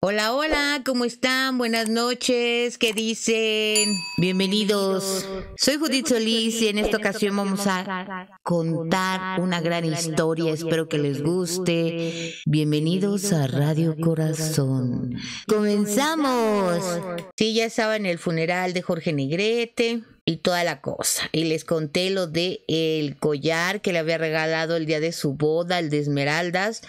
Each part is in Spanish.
Hola, hola, ¿cómo están? Buenas noches, ¿qué dicen? Bienvenidos. Soy Judith Solís y en esta ocasión vamos a contar una gran historia, espero que les guste. Bienvenidos a Radio Corazón. Comenzamos. Sí, ya estaba en el funeral de Jorge Negrete y toda la cosa. Y les conté lo de el collar que le había regalado el día de su boda, el de esmeraldas.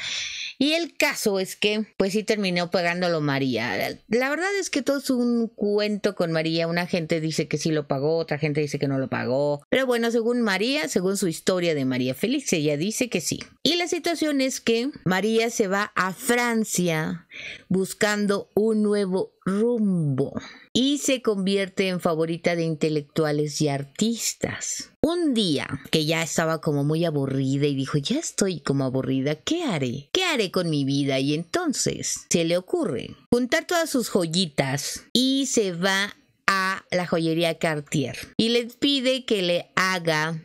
Y el caso es que, pues sí terminó pagándolo María. La verdad es que todo es un cuento con María. Una gente dice que sí lo pagó, otra gente dice que no lo pagó. Pero bueno, según María, según su historia de María Félix, ella dice que sí. Y la situación es que María se va a Francia buscando un nuevo rumbo y se convierte en favorita de intelectuales y artistas. Un día que ya estaba como muy aburrida y dijo, ya estoy como aburrida, ¿qué haré? ¿Qué haré con mi vida? Y entonces se le ocurre juntar todas sus joyitas y se va a la joyería Cartier y le pide que le haga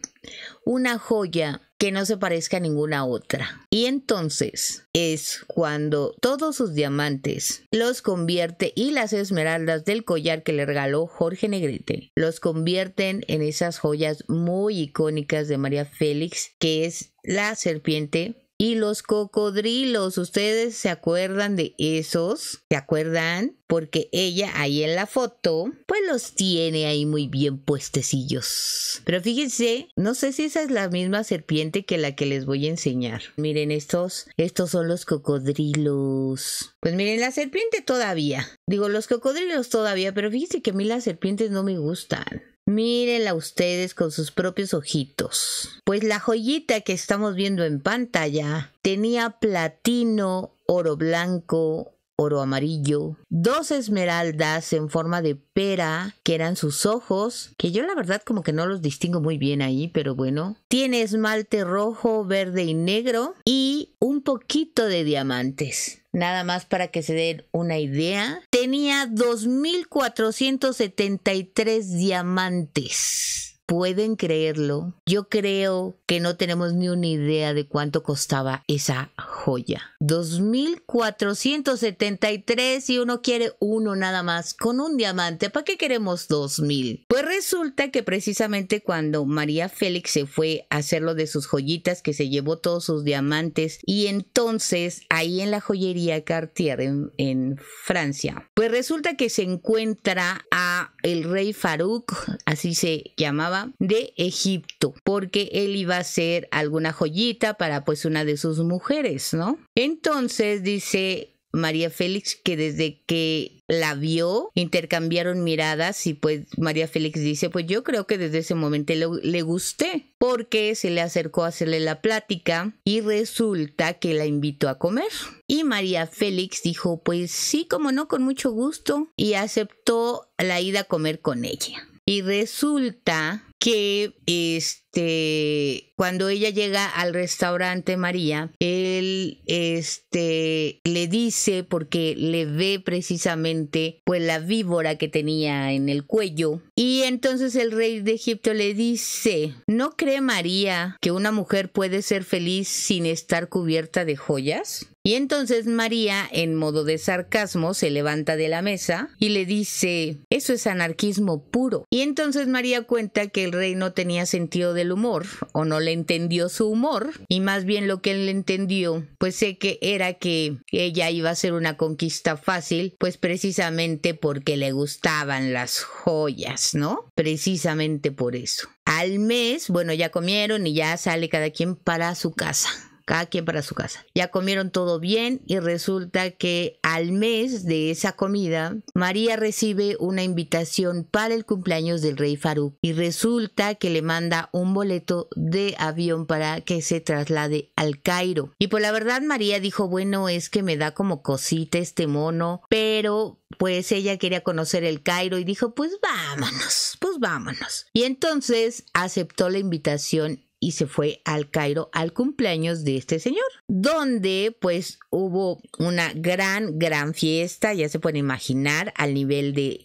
una joya que no se parezca a ninguna otra. Y entonces es cuando todos sus diamantes los convierte y las esmeraldas del collar que le regaló Jorge Negrete los convierten en esas joyas muy icónicas de María Félix, que es la serpiente y los cocodrilos, ¿ustedes se acuerdan de esos? ¿Se acuerdan? Porque ella ahí en la foto, pues los tiene ahí muy bien puestecillos. Pero fíjense, no sé si esa es la misma serpiente que la que les voy a enseñar. Miren estos, estos son los cocodrilos. Pues miren, la serpiente todavía. Digo, los cocodrilos todavía, pero fíjense que a mí las serpientes no me gustan. Mírenla ustedes con sus propios ojitos. Pues la joyita que estamos viendo en pantalla tenía platino, oro blanco, oro amarillo, dos esmeraldas en forma de pera, que eran sus ojos, que yo la verdad como que no los distingo muy bien ahí, pero bueno, tiene esmalte rojo, verde y negro y un poquito de diamantes nada más para que se den una idea, tenía 2.473 diamantes pueden creerlo, yo creo que no tenemos ni una idea de cuánto costaba esa joya. 2.473 y uno quiere uno nada más con un diamante. ¿Para qué queremos 2.000? Pues resulta que precisamente cuando María Félix se fue a hacer lo de sus joyitas, que se llevó todos sus diamantes y entonces ahí en la joyería Cartier en, Francia, pues resulta que se encuentra a el rey Farouk, así se llamaba, de Egipto, porque él iba a hacer alguna joyita para pues una de sus mujeres, ¿no? Entonces dice María Félix que desde que la vio intercambiaron miradas y pues María Félix dice pues yo creo que desde ese momento le, le, gusté porque se le acercó a hacerle la plática y resulta que la invitó a comer y María Félix dijo pues sí como no con mucho gusto y aceptó la ida a comer con ella y resulta que este cuando ella llega al restaurante María, él este le dice porque le ve precisamente pues la víbora que tenía en el cuello y entonces el rey de Egipto le dice, ¿no cree María que una mujer puede ser feliz sin estar cubierta de joyas? Y entonces María, en modo de sarcasmo, se levanta de la mesa y le dice, eso es anarquismo puro. Y entonces María cuenta que el rey no tenía sentido del humor o no le entendió su humor y más bien lo que él le entendió pues sé que era que ella iba a ser una conquista fácil pues precisamente porque le gustaban las joyas, ¿no? Precisamente por eso. Al mes, bueno, ya comieron y ya sale cada quien para su casa cada quien para su casa. Ya comieron todo bien y resulta que al mes de esa comida, María recibe una invitación para el cumpleaños del rey Faruk y resulta que le manda un boleto de avión para que se traslade al Cairo. Y por pues la verdad María dijo, bueno, es que me da como cosita este mono, pero pues ella quería conocer el Cairo y dijo, pues vámonos, pues vámonos. Y entonces aceptó la invitación y se fue al Cairo al cumpleaños de este señor, donde pues hubo una gran, gran fiesta, ya se puede imaginar al nivel de,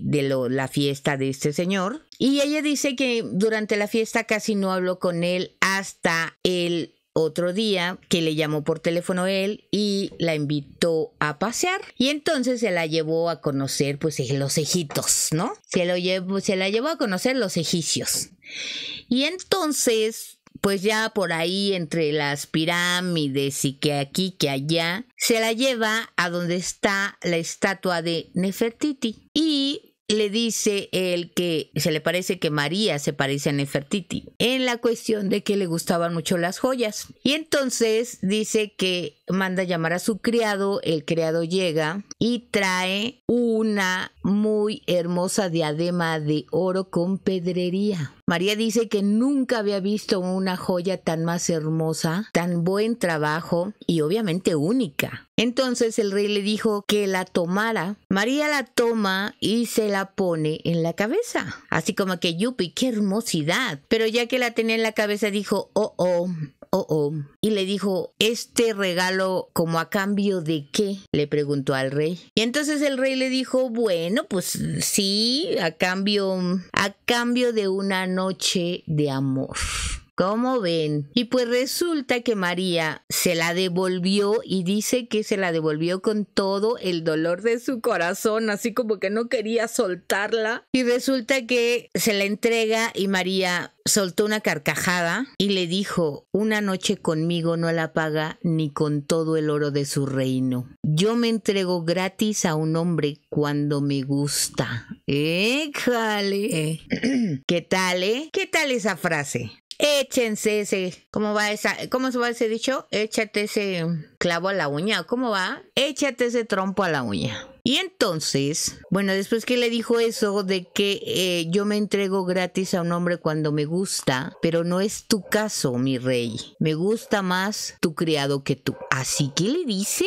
la fiesta de este señor. Y ella dice que durante la fiesta casi no habló con él hasta el otro día que le llamó por teléfono él y la invitó a pasear y entonces se la llevó a conocer pues eh, los ejitos, ¿no? Se, se la llevó a conocer los egipcios. Y entonces pues ya por ahí entre las pirámides y que aquí, que allá, se la lleva a donde está la estatua de Nefertiti. Y le dice el que se le parece que María se parece a Nefertiti en la cuestión de que le gustaban mucho las joyas. Y entonces dice que manda llamar a su criado, el criado llega y trae una muy hermosa diadema de oro con pedrería. María dice que nunca había visto una joya tan más hermosa, tan buen trabajo y obviamente única. Entonces el rey le dijo que la tomara. María la toma y se la pone en la cabeza. Así como que, yupi, qué hermosidad. Pero ya que la tenía en la cabeza dijo, oh, oh, oh, oh. Y le dijo, este regalo como a cambio de qué? Le preguntó al rey. Y entonces el rey le dijo, bueno, pues sí, a cambio, a cambio de una noche de amor. ¿Cómo ven? Y pues resulta que María se la devolvió y dice que se la devolvió con todo el dolor de su corazón, así como que no quería soltarla. Y resulta que se la entrega y María soltó una carcajada y le dijo, una noche conmigo no la paga ni con todo el oro de su reino. Yo me entrego gratis a un hombre cuando me gusta. ¡Éjale! Eh. ¿Qué tal, eh? ¿Qué tal esa frase? échense ese, ¿cómo va esa? ¿Cómo se va ese dicho? Échate ese clavo a la uña, ¿cómo va? Échate ese trompo a la uña. Y entonces, bueno, después que le dijo eso de que eh, yo me entrego gratis a un hombre cuando me gusta, pero no es tu caso, mi rey. Me gusta más tu criado que tú. Así que le dice.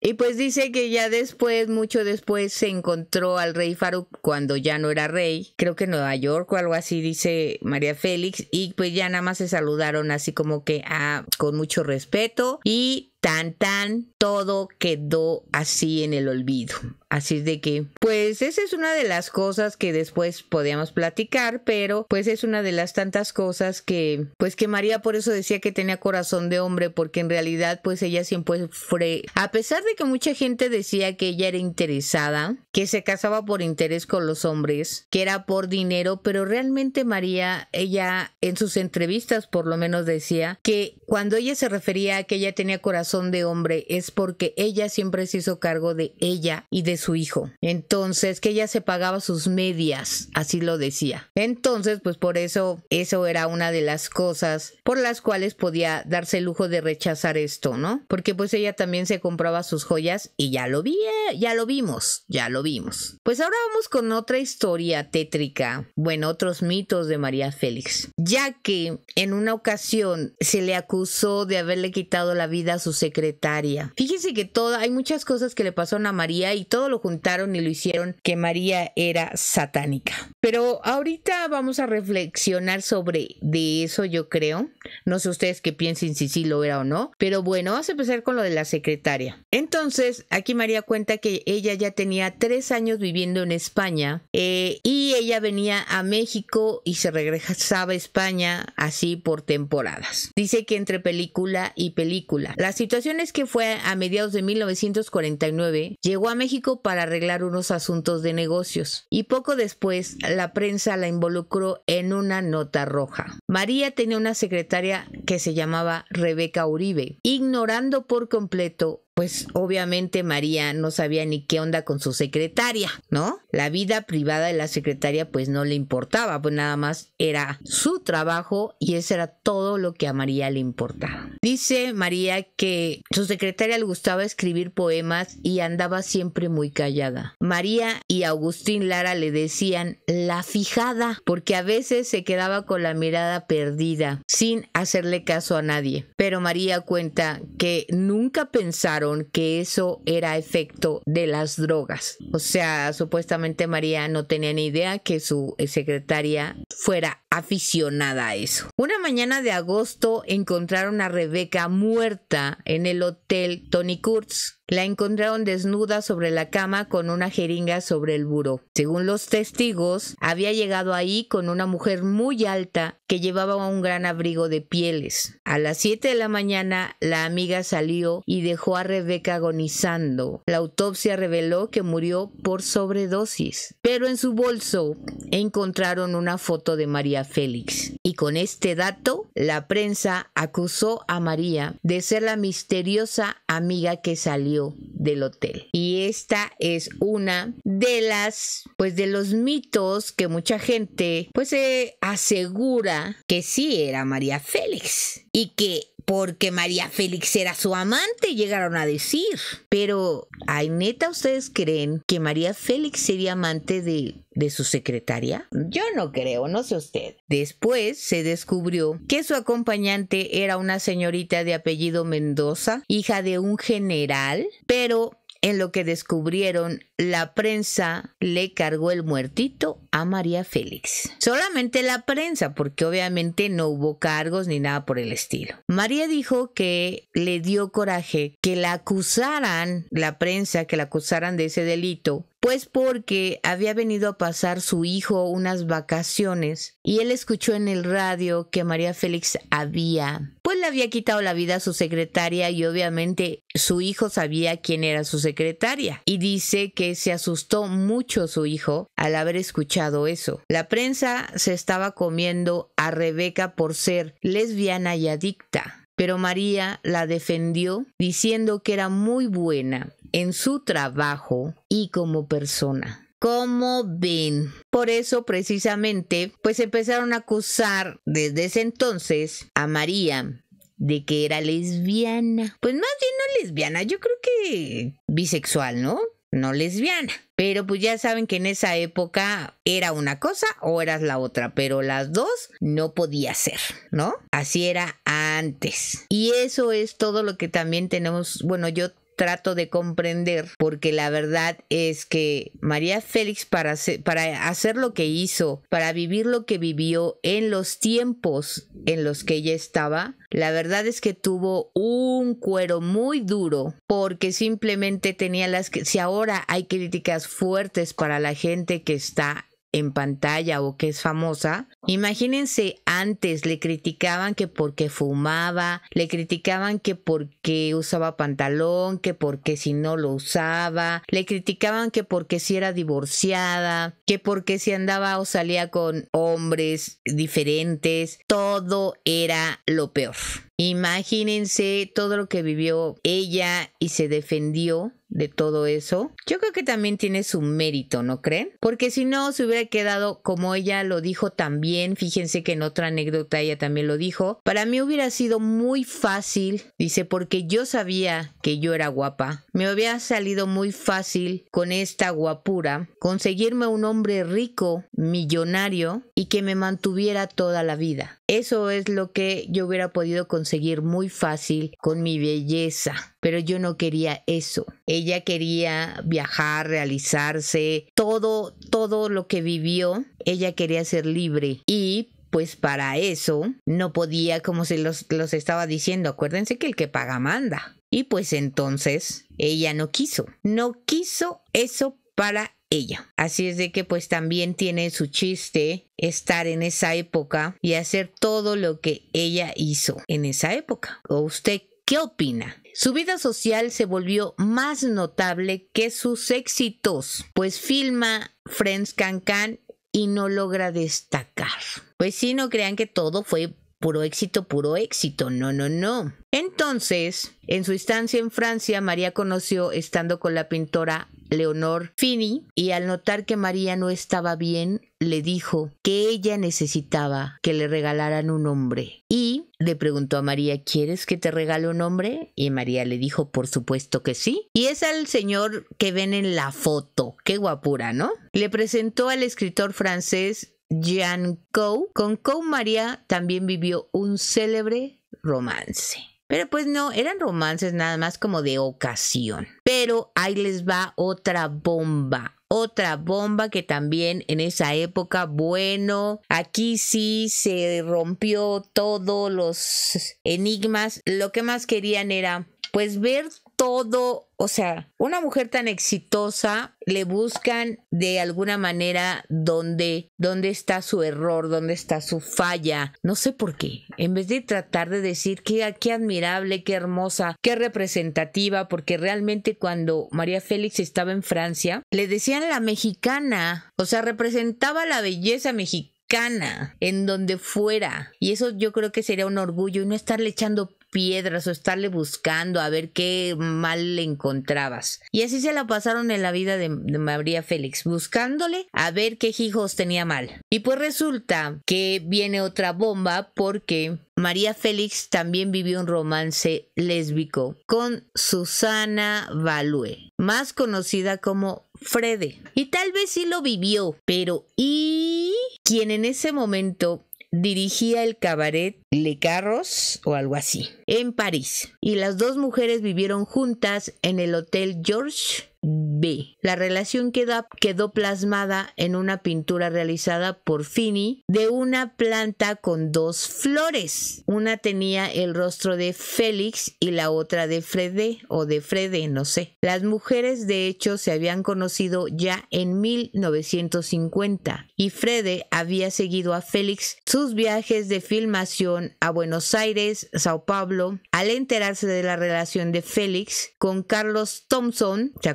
Y pues dice que ya después, mucho después, se encontró al rey Faruk cuando ya no era rey. Creo que en Nueva York o algo así, dice María Félix. Y pues ya nada más se saludaron así como que ah, con mucho respeto. Y tan tan, todo quedó así en el olvido. Así de que, pues esa es una de las cosas que después podíamos platicar, pero pues es una de las tantas cosas que, pues que María por eso decía que tenía corazón de hombre, porque en realidad pues ella siempre fue, a pesar de que mucha gente decía que ella era interesada, que se casaba por interés con los hombres, que era por dinero, pero realmente María, ella en sus entrevistas por lo menos decía que cuando ella se refería a que ella tenía corazón de hombre es porque ella siempre se hizo cargo de ella y de su hijo. Entonces, que ella se pagaba sus medias, así lo decía. Entonces, pues por eso, eso era una de las cosas por las cuales podía darse el lujo de rechazar esto, ¿no? Porque pues ella también se compraba sus joyas y ya lo vi, eh, ya lo vimos, ya lo vimos. Pues ahora vamos con otra historia tétrica, bueno, otros mitos de María Félix, ya que en una ocasión se le acusó de haberle quitado la vida a su secretaria. Fíjese que toda, hay muchas cosas que le pasaron a María y todo lo juntaron y lo hicieron que María era satánica. Pero ahorita vamos a reflexionar sobre de eso, yo creo. No sé ustedes qué piensen si sí lo era o no, pero bueno, vamos a empezar con lo de la secretaria. Entonces, aquí María cuenta que ella ya tenía tres años viviendo en España eh, y ella venía a México y se regresaba a España así por temporadas. Dice que entre película y película. La situación es que fue a mediados de 1949, llegó a México para arreglar unos asuntos de negocios y poco después la prensa la involucró en una nota roja. María tenía una secretaria que se llamaba Rebeca Uribe, ignorando por completo pues obviamente María no sabía ni qué onda con su secretaria, ¿no? La vida privada de la secretaria pues no le importaba, pues nada más era su trabajo y eso era todo lo que a María le importaba. Dice María que su secretaria le gustaba escribir poemas y andaba siempre muy callada. María y Agustín Lara le decían la fijada porque a veces se quedaba con la mirada perdida sin hacerle caso a nadie. Pero María cuenta que nunca pensaron que eso era efecto de las drogas. O sea, supuestamente María no tenía ni idea que su secretaria fuera aficionada a eso. Una mañana de agosto encontraron a Rebeca muerta en el hotel Tony Kurtz la encontraron desnuda sobre la cama con una jeringa sobre el buró. Según los testigos, había llegado ahí con una mujer muy alta que llevaba un gran abrigo de pieles. A las 7 de la mañana, la amiga salió y dejó a Rebeca agonizando. La autopsia reveló que murió por sobredosis, pero en su bolso encontraron una foto de María Félix. Y con este dato, la prensa acusó a María de ser la misteriosa amiga que salió del hotel. Y esta es una de las, pues de los mitos que mucha gente, pues se asegura que sí era María Félix y que porque María Félix era su amante, llegaron a decir. Pero, ay, neta, ¿ustedes creen que María Félix sería amante de, de su secretaria? Yo no creo, no sé usted. Después se descubrió que su acompañante era una señorita de apellido Mendoza, hija de un general, pero en lo que descubrieron, la prensa le cargó el muertito a María Félix. Solamente la prensa, porque obviamente no hubo cargos ni nada por el estilo. María dijo que le dio coraje que la acusaran, la prensa, que la acusaran de ese delito, pues porque había venido a pasar su hijo unas vacaciones y él escuchó en el radio que María Félix había, pues le había quitado la vida a su secretaria y obviamente su hijo sabía quién era su secretaria y dice que se asustó mucho su hijo al haber escuchado eso. La prensa se estaba comiendo a Rebeca por ser lesbiana y adicta. Pero María la defendió diciendo que era muy buena en su trabajo y como persona. ¿Cómo ven? Por eso precisamente, pues empezaron a acusar desde ese entonces a María de que era lesbiana. Pues más bien no lesbiana, yo creo que bisexual, ¿no? no lesbiana. Pero pues ya saben que en esa época era una cosa o eras la otra, pero las dos no podía ser, ¿no? Así era antes. Y eso es todo lo que también tenemos, bueno, yo trato de comprender, porque la verdad es que María Félix para hacer, para hacer lo que hizo, para vivir lo que vivió en los tiempos en los que ella estaba, la verdad es que tuvo un cuero muy duro porque simplemente tenía las que si ahora hay críticas fuertes para la gente que está en pantalla o que es famosa. Imagínense antes le criticaban que porque fumaba, le criticaban que porque usaba pantalón, que porque si no lo usaba, le criticaban que porque si era divorciada, que porque si andaba o salía con hombres diferentes, todo era lo peor. Imagínense todo lo que vivió ella y se defendió de todo eso, yo creo que también tiene su mérito, ¿no creen? Porque si no, se hubiera quedado como ella lo dijo también, fíjense que en otra anécdota ella también lo dijo, para mí hubiera sido muy fácil, dice, porque yo sabía que yo era guapa, me hubiera salido muy fácil con esta guapura conseguirme un hombre rico, millonario y que me mantuviera toda la vida. Eso es lo que yo hubiera podido conseguir muy fácil con mi belleza pero yo no quería eso. Ella quería viajar, realizarse, todo, todo lo que vivió, ella quería ser libre y pues para eso no podía, como se los, los estaba diciendo, acuérdense que el que paga manda. Y pues entonces ella no quiso, no quiso eso para ella. Así es de que pues también tiene su chiste estar en esa época y hacer todo lo que ella hizo en esa época. ¿O usted ¿Qué opina? Su vida social se volvió más notable que sus éxitos, pues filma Friends Can Can y no logra destacar. Pues sí, no crean que todo fue puro éxito, puro éxito. No, no, no. Entonces, en su estancia en Francia, María conoció, estando con la pintora Leonor Fini, y al notar que María no estaba bien, le dijo que ella necesitaba que le regalaran un hombre. Y le preguntó a María, ¿quieres que te regale un hombre? Y María le dijo, por supuesto que sí. Y es al señor que ven en la foto. Qué guapura, ¿no? Le presentó al escritor francés Jean Coe. Con Coe María también vivió un célebre romance. Pero pues no, eran romances nada más como de ocasión. Pero ahí les va otra bomba. Otra bomba que también en esa época, bueno, aquí sí se rompió todos los enigmas. Lo que más querían era pues ver todo, o sea, una mujer tan exitosa le buscan de alguna manera dónde, dónde está su error, dónde está su falla, no sé por qué. En vez de tratar de decir que ah, qué admirable, qué hermosa, qué representativa, porque realmente cuando María Félix estaba en Francia, le decían la mexicana, o sea, representaba la belleza mexicana en donde fuera. Y eso yo creo que sería un orgullo y no estarle echando piedras o estarle buscando a ver qué mal le encontrabas. Y así se la pasaron en la vida de, María Félix, buscándole a ver qué hijos tenía mal. Y pues resulta que viene otra bomba porque María Félix también vivió un romance lésbico con Susana Value, más conocida como Frede. Y tal vez sí lo vivió, pero ¿y? Quien en ese momento dirigía el cabaret Le Carros o algo así, en París. Y las dos mujeres vivieron juntas en el Hotel George B. La relación quedó plasmada en una pintura realizada por Fini de una planta con dos flores. Una tenía el rostro de Félix y la otra de Frede o de Frede, no sé. Las mujeres de hecho se habían conocido ya en 1950 y Frede había seguido a Félix sus viajes de filmación a Buenos Aires, Sao Paulo. Al enterarse de la relación de Félix con Carlos Thompson, ¿se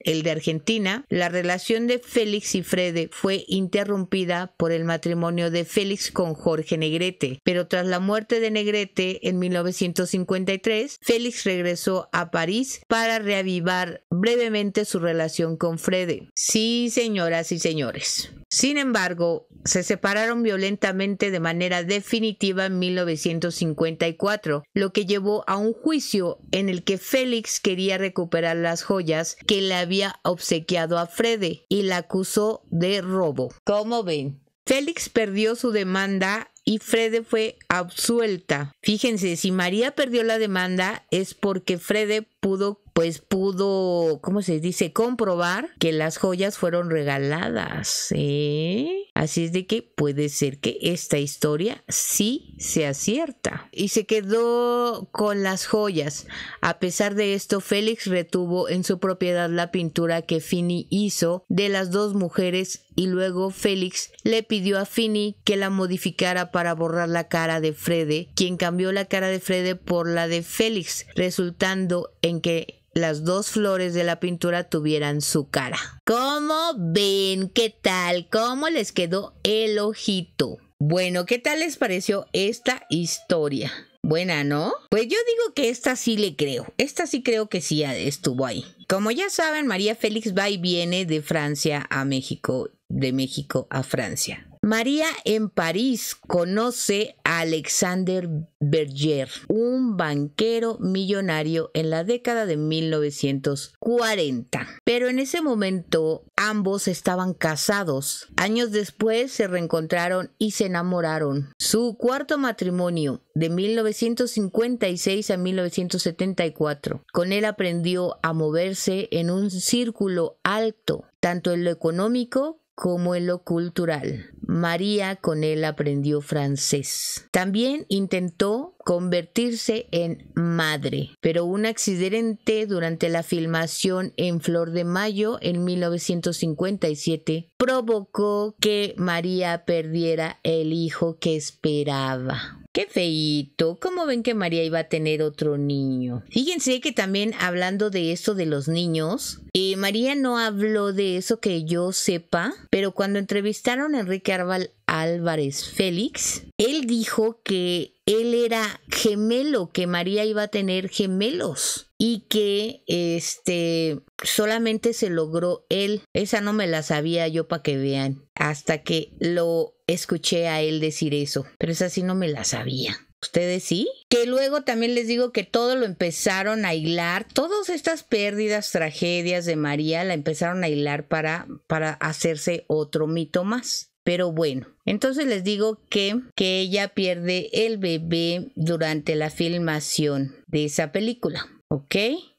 el de Argentina, la relación de Félix y Frede fue interrumpida por el matrimonio de Félix con Jorge Negrete, pero tras la muerte de Negrete en 1953, Félix regresó a París para reavivar brevemente su relación con Frede. Sí, señoras y señores, sin embargo, se separaron violentamente de manera definitiva en 1954, lo que llevó a un juicio en el que Félix quería recuperar las joyas que le había obsequiado a freddy y la acusó de robo. Como ven? Félix perdió su demanda y Frede fue absuelta. Fíjense, si María perdió la demanda es porque Frede pudo pues pudo, ¿cómo se dice?, comprobar que las joyas fueron regaladas. ¿eh? Así es de que puede ser que esta historia sí sea cierta. Y se quedó con las joyas. A pesar de esto, Félix retuvo en su propiedad la pintura que Fini hizo de las dos mujeres y luego Félix le pidió a Finny que la modificara para borrar la cara de Frede, quien cambió la cara de Frede por la de Félix, resultando en que las dos flores de la pintura tuvieran su cara. ¿Cómo ven? ¿Qué tal? ¿Cómo les quedó el ojito? Bueno, ¿qué tal les pareció esta historia? Buena, ¿no? Pues yo digo que esta sí le creo. Esta sí creo que sí estuvo ahí. Como ya saben, María Félix va y viene de Francia a México de México a Francia. María en París conoce a Alexander Berger, un banquero millonario en la década de 1940. Pero en ese momento ambos estaban casados. Años después se reencontraron y se enamoraron. Su cuarto matrimonio, de 1956 a 1974, con él aprendió a moverse en un círculo alto, tanto en lo económico como en lo cultural. María con él aprendió francés. También intentó convertirse en madre, pero un accidente durante la filmación en Flor de Mayo en 1957 provocó que María perdiera el hijo que esperaba. Qué feíto. ¿Cómo ven que María iba a tener otro niño? Fíjense que también hablando de esto de los niños, eh, María no habló de eso que yo sepa, pero cuando entrevistaron a Enrique Arval Álvarez Félix, él dijo que él era gemelo, que María iba a tener gemelos y que este solamente se logró él. Esa no me la sabía yo para que vean hasta que lo escuché a él decir eso, pero esa sí no me la sabía. ¿Ustedes sí? Que luego también les digo que todo lo empezaron a hilar, todas estas pérdidas, tragedias de María la empezaron a hilar para, para hacerse otro mito más. Pero bueno, entonces les digo que, que ella pierde el bebé durante la filmación de esa película. ¿Ok?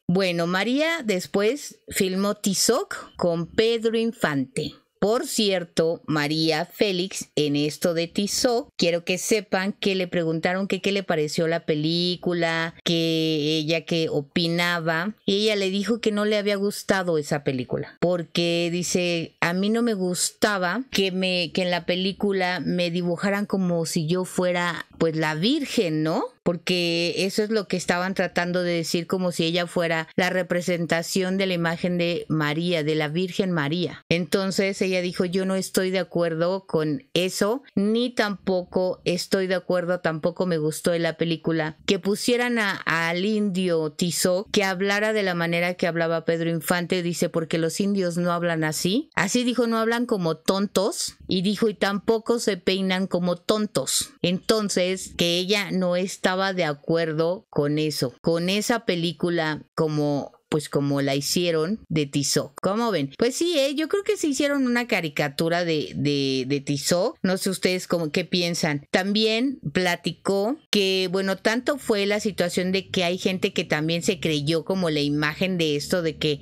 Bueno, María después filmó Tizoc con Pedro Infante. Por cierto, María Félix, en esto de Tizoc, quiero que sepan que le preguntaron que qué le pareció la película, que ella qué opinaba, y ella le dijo que no le había gustado esa película, porque dice, a mí no me gustaba que me que en la película me dibujaran como si yo fuera pues la virgen, ¿no? porque eso es lo que estaban tratando de decir como si ella fuera la representación de la imagen de María, de la Virgen María. Entonces ella dijo, yo no estoy de acuerdo con eso, ni tampoco estoy de acuerdo, tampoco me gustó en la película que pusieran al indio Tizó que hablara de la manera que hablaba Pedro Infante, dice, porque los indios no hablan así. Así dijo, no hablan como tontos y dijo, y tampoco se peinan como tontos. Entonces, que ella no está estaba de acuerdo con eso, con esa película como pues como la hicieron de Tizoc. ¿Cómo ven? Pues sí, ¿eh? yo creo que se hicieron una caricatura de, de, Tizoc. No sé ustedes cómo, qué piensan. También platicó que, bueno, tanto fue la situación de que hay gente que también se creyó como la imagen de esto, de que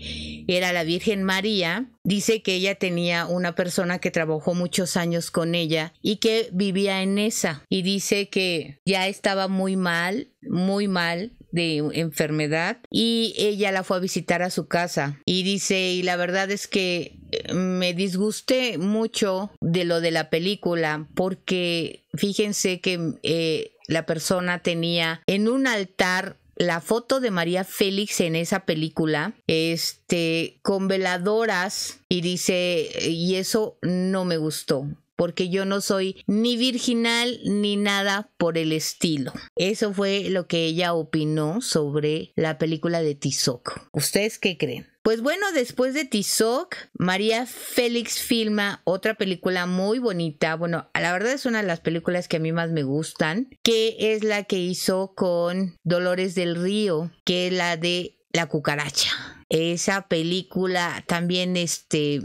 era la Virgen María, Dice que ella tenía una persona que trabajó muchos años con ella y que vivía en esa. Y dice que ya estaba muy mal, muy mal de enfermedad y ella la fue a visitar a su casa y dice y la verdad es que eh, me disgusté mucho de lo de la película porque fíjense que eh, la persona tenía en un altar la foto de María Félix en esa película, este, con veladoras y dice, y eso no me gustó porque yo no soy ni virginal ni nada por el estilo. Eso fue lo que ella opinó sobre la película de Tizoc. ¿Ustedes qué creen? Pues bueno, después de Tizoc, María Félix filma otra película muy bonita. Bueno, la verdad es una de las películas que a mí más me gustan, que es la que hizo con Dolores del Río, que es la de La cucaracha. Esa película también, este,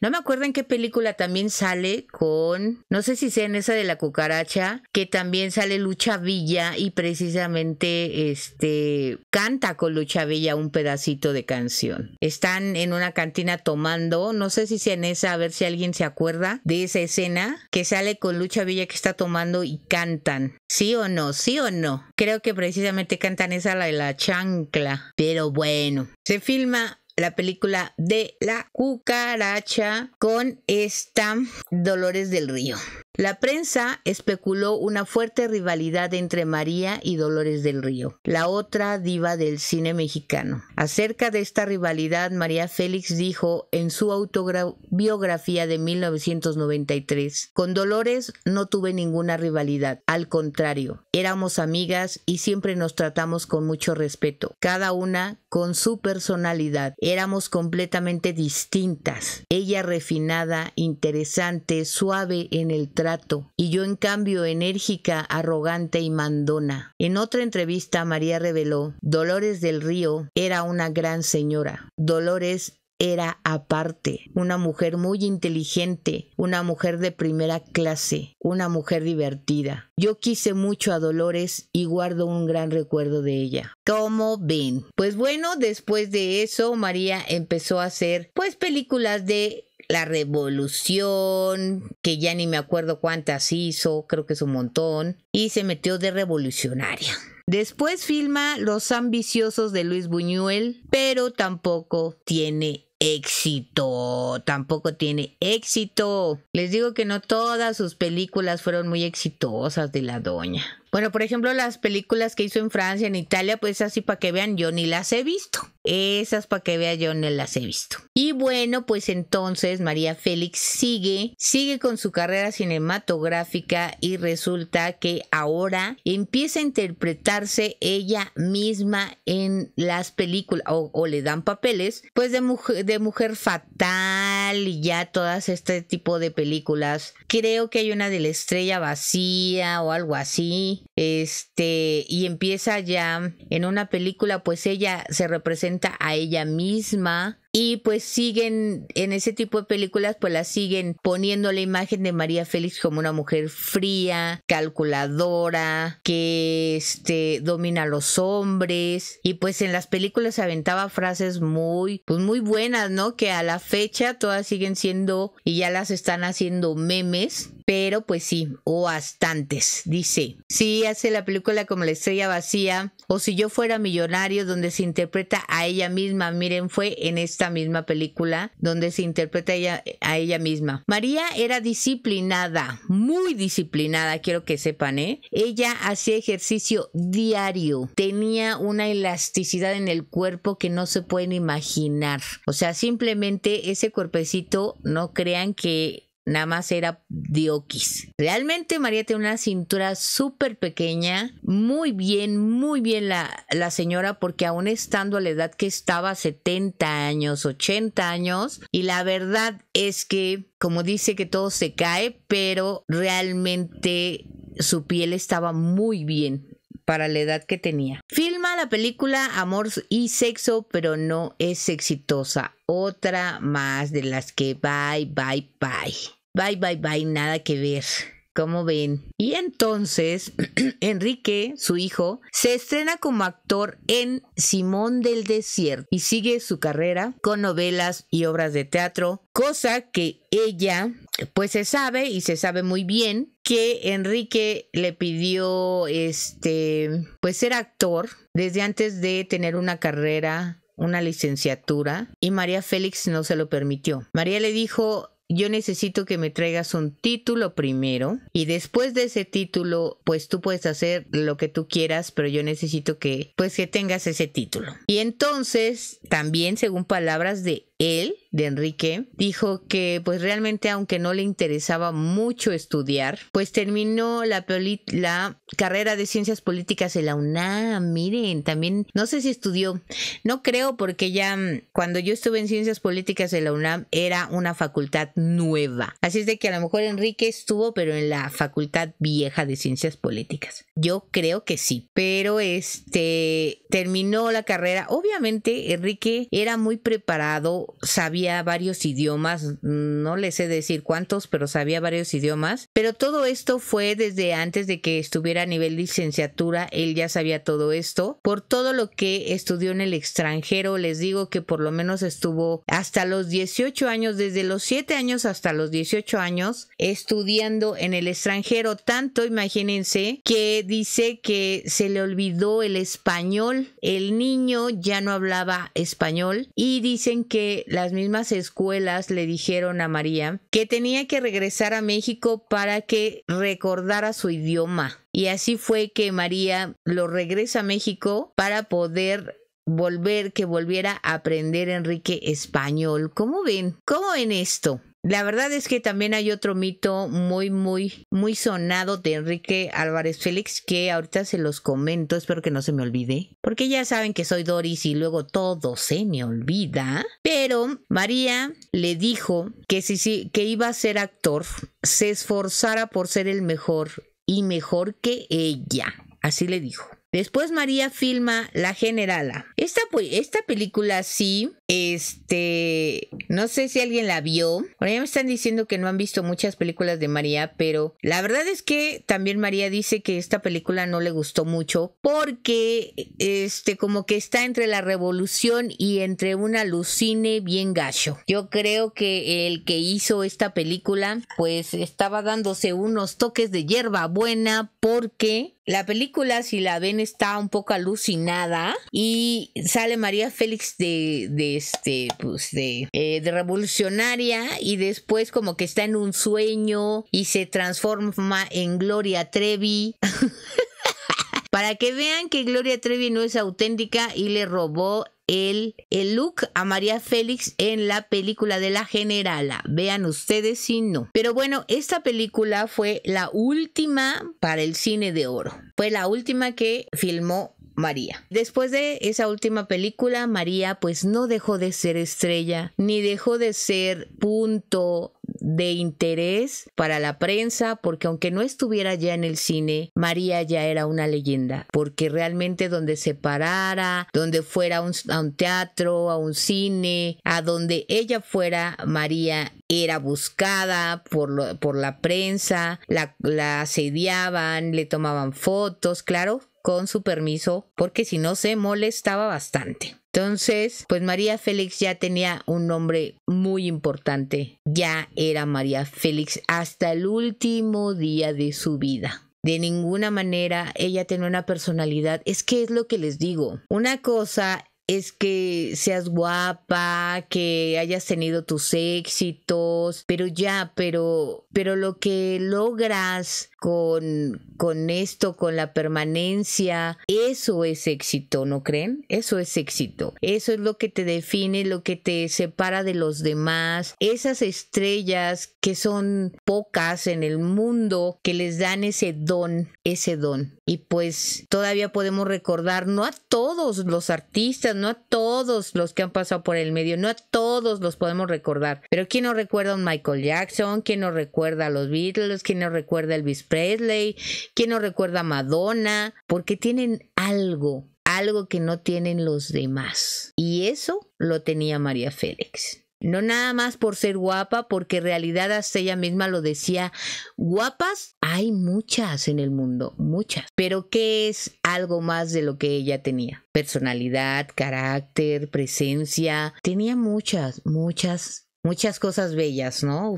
no me acuerdo en qué película también sale con, no sé si sea en esa de la cucaracha, que también sale Lucha Villa y precisamente, este, canta con Lucha Villa un pedacito de canción. Están en una cantina tomando, no sé si sea en esa, a ver si alguien se acuerda de esa escena que sale con Lucha Villa que está tomando y cantan. ¿Sí o no? ¿Sí o no? Creo que precisamente cantan esa la de la chancla. Pero bueno, se filma la película de la cucaracha con esta Dolores del Río. La prensa especuló una fuerte rivalidad entre María y Dolores del Río, la otra diva del cine mexicano. Acerca de esta rivalidad, María Félix dijo en su autobiografía de 1993, con Dolores no tuve ninguna rivalidad, al contrario, éramos amigas y siempre nos tratamos con mucho respeto, cada una con su personalidad, éramos completamente distintas, ella refinada, interesante, suave en el trabajo y yo en cambio enérgica, arrogante y mandona. En otra entrevista María reveló, Dolores del Río era una gran señora. Dolores era aparte, una mujer muy inteligente, una mujer de primera clase, una mujer divertida. Yo quise mucho a Dolores y guardo un gran recuerdo de ella. ¿Cómo ven? Pues bueno, después de eso María empezó a hacer pues películas de la revolución, que ya ni me acuerdo cuántas hizo, creo que es un montón, y se metió de revolucionaria. Después filma Los ambiciosos de Luis Buñuel, pero tampoco tiene éxito. Tampoco tiene éxito. Les digo que no todas sus películas fueron muy exitosas de la doña. Bueno, por ejemplo, las películas que hizo en Francia, en Italia, pues así para que vean, yo ni las he visto. Esas para que vean, yo ni las he visto. Y bueno, pues entonces María Félix sigue, sigue con su carrera cinematográfica y resulta que ahora empieza a interpretar ella misma en las películas o, o le dan papeles pues de mujer, de mujer fatal y ya todas este tipo de películas. Creo que hay una de la estrella vacía o algo así. Este y empieza ya en una película pues ella se representa a ella misma y pues siguen en ese tipo de películas pues las siguen poniendo la imagen de María Félix como una mujer fría, calculadora, que este domina a los hombres y pues en las películas se aventaba frases muy pues muy buenas, ¿no? Que a la fecha todas siguen siendo y ya las están haciendo memes pero pues sí, o bastantes. Dice, Si hace la película como La estrella vacía o Si yo fuera millonario donde se interpreta a ella misma. Miren, fue en esta misma película donde se interpreta a ella, a ella misma. María era disciplinada, muy disciplinada, quiero que sepan, ¿eh? Ella hacía ejercicio diario, tenía una elasticidad en el cuerpo que no se pueden imaginar. O sea, simplemente ese cuerpecito, no crean que nada más era Dioquis. Realmente María tiene una cintura súper pequeña, muy bien, muy bien la, la señora, porque aún estando a la edad que estaba, 70 años, 80 años, y la verdad es que, como dice que todo se cae, pero realmente su piel estaba muy bien para la edad que tenía. Filma la película Amor y Sexo, pero no es exitosa. Otra más de las que bye, bye, bye. Bye, bye, bye, nada que ver como ven? Y entonces, Enrique, su hijo, se estrena como actor en Simón del Desierto y sigue su carrera con novelas y obras de teatro, cosa que ella pues se sabe y se sabe muy bien que Enrique le pidió este pues ser actor desde antes de tener una carrera una licenciatura y María Félix no se lo permitió. María le dijo yo necesito que me traigas un título primero y después de ese título, pues tú puedes hacer lo que tú quieras, pero yo necesito que, pues que tengas ese título. Y entonces, también según palabras de él, de Enrique, dijo que pues realmente aunque no le interesaba mucho estudiar, pues terminó la, carrera de ciencias políticas en la UNAM. Miren, también no sé si estudió, no creo porque ya mm, cuando yo estuve en ciencias políticas de la UNAM era una facultad nueva. Así es de que a lo mejor Enrique estuvo pero en la facultad vieja de ciencias políticas. Yo creo que sí, pero este terminó la carrera. Obviamente Enrique era muy preparado, sabía varios idiomas, no les sé decir cuántos, pero sabía varios idiomas. Pero todo esto fue desde antes de que estuviera a nivel licenciatura, él ya sabía todo esto. Por todo lo que estudió en el extranjero, les digo que por lo menos estuvo hasta los 18 años, desde los 7 años hasta los 18 años, estudiando en el extranjero. Tanto, imagínense, que dice que se le olvidó el español. El niño ya no hablaba español y dicen que las mismas escuelas le dijeron a María que tenía que regresar a México para que recordara su idioma. Y así fue que María lo regresa a México para poder volver, que volviera a aprender Enrique español. ¿Cómo ven? ¿Cómo ven esto? La verdad es que también hay otro mito muy, muy, muy sonado de Enrique Álvarez Félix que ahorita se los comento, espero que no se me olvide, porque ya saben que soy Doris y luego todo se me olvida. Pero María le dijo que si, que iba a ser actor, se esforzara por ser el mejor y mejor que ella. Así le dijo. Después María filma La Generala. Esta, esta película sí, este, no sé si alguien la vio. Ahora ya me están diciendo que no han visto muchas películas de María, pero la verdad es que también María dice que esta película no le gustó mucho porque, este, como que está entre la revolución y entre un alucine bien gacho. Yo creo que el que hizo esta película, pues estaba dándose unos toques de hierba buena porque la película, si la ven, está un poco alucinada y sale María Félix de, de este, pues de, eh, de revolucionaria y después como que está en un sueño y se transforma en Gloria Trevi. para que vean que Gloria Trevi no es auténtica y le robó el, el look a María Félix en la película de la generala. Vean ustedes si no. Pero bueno, esta película fue la última para el cine de oro. Fue la última que filmó María. Después de esa última película, María pues no dejó de ser estrella, ni dejó de ser punto de interés para la prensa, porque aunque no estuviera ya en el cine, María ya era una leyenda, porque realmente donde se parara, donde fuera a un teatro, a un cine, a donde ella fuera, María era buscada por, la prensa, la, la asediaban, le tomaban fotos, claro, con su permiso, porque si no se molestaba bastante. Entonces, pues María Félix ya tenía un nombre muy importante. Ya era María Félix hasta el último día de su vida. De ninguna manera ella tenía una personalidad. Es que es lo que les digo. Una cosa es que seas guapa, que hayas tenido tus éxitos, pero ya, pero, pero lo que logras con, con esto, con la permanencia. Eso es éxito, ¿no creen? Eso es éxito. Eso es lo que te define, lo que te separa de los demás. Esas estrellas que son pocas en el mundo, que les dan ese don, ese don. Y pues todavía podemos recordar, no a todos los artistas, no a todos los que han pasado por el medio, no a todos los podemos recordar. Pero ¿quién nos recuerda a Michael Jackson? ¿Quién nos recuerda a los Beatles? ¿Quién nos recuerda a Elvis Presley, quién no recuerda a Madonna, porque tienen algo, algo que no tienen los demás. Y eso lo tenía María Félix. No nada más por ser guapa, porque en realidad hasta ella misma lo decía, guapas hay muchas en el mundo, muchas. Pero ¿qué es algo más de lo que ella tenía? Personalidad, carácter, presencia. Tenía muchas, muchas muchas cosas bellas, ¿no?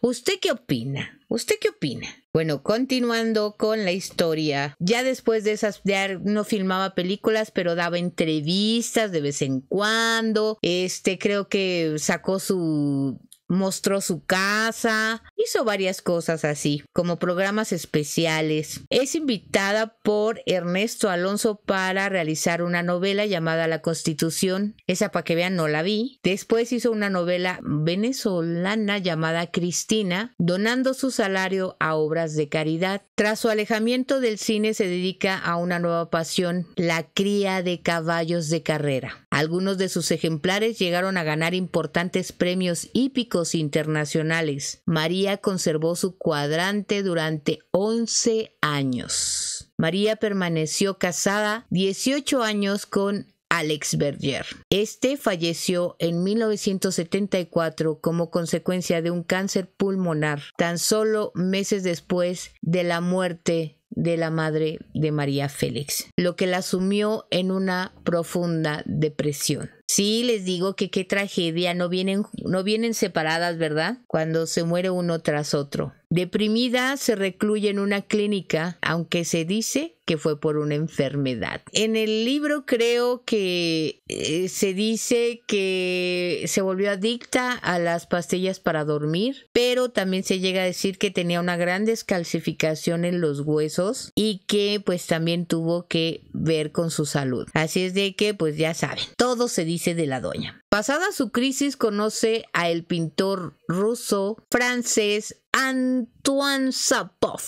¿Usted qué opina? ¿Usted qué opina? Bueno, continuando con la historia, ya después de esas, no filmaba películas, pero daba entrevistas de vez en cuando. Este, creo que sacó su mostró su casa, hizo varias cosas así, como programas especiales. Es invitada por Ernesto Alonso para realizar una novela llamada La Constitución, esa para que vean no la vi. Después hizo una novela venezolana llamada Cristina, donando su salario a obras de caridad. Tras su alejamiento del cine se dedica a una nueva pasión, la cría de caballos de carrera. Algunos de sus ejemplares llegaron a ganar importantes premios hípicos internacionales. María conservó su cuadrante durante 11 años. María permaneció casada 18 años con Alex Berger. Este falleció en 1974 como consecuencia de un cáncer pulmonar, tan solo meses después de la muerte de la madre de María Félix, lo que la sumió en una profunda depresión. Sí, les digo que qué tragedia, no vienen, no vienen separadas, ¿verdad? Cuando se muere uno tras otro. Deprimida se recluye en una clínica, aunque se dice que fue por una enfermedad. En el libro creo que eh, se dice que se volvió adicta a las pastillas para dormir, pero también se llega a decir que tenía una gran descalcificación en los huesos y que pues también tuvo que ver con su salud. Así es de que pues ya saben, todo se dice de la doña. Pasada su crisis conoce a el pintor ruso francés Antoine Sapov,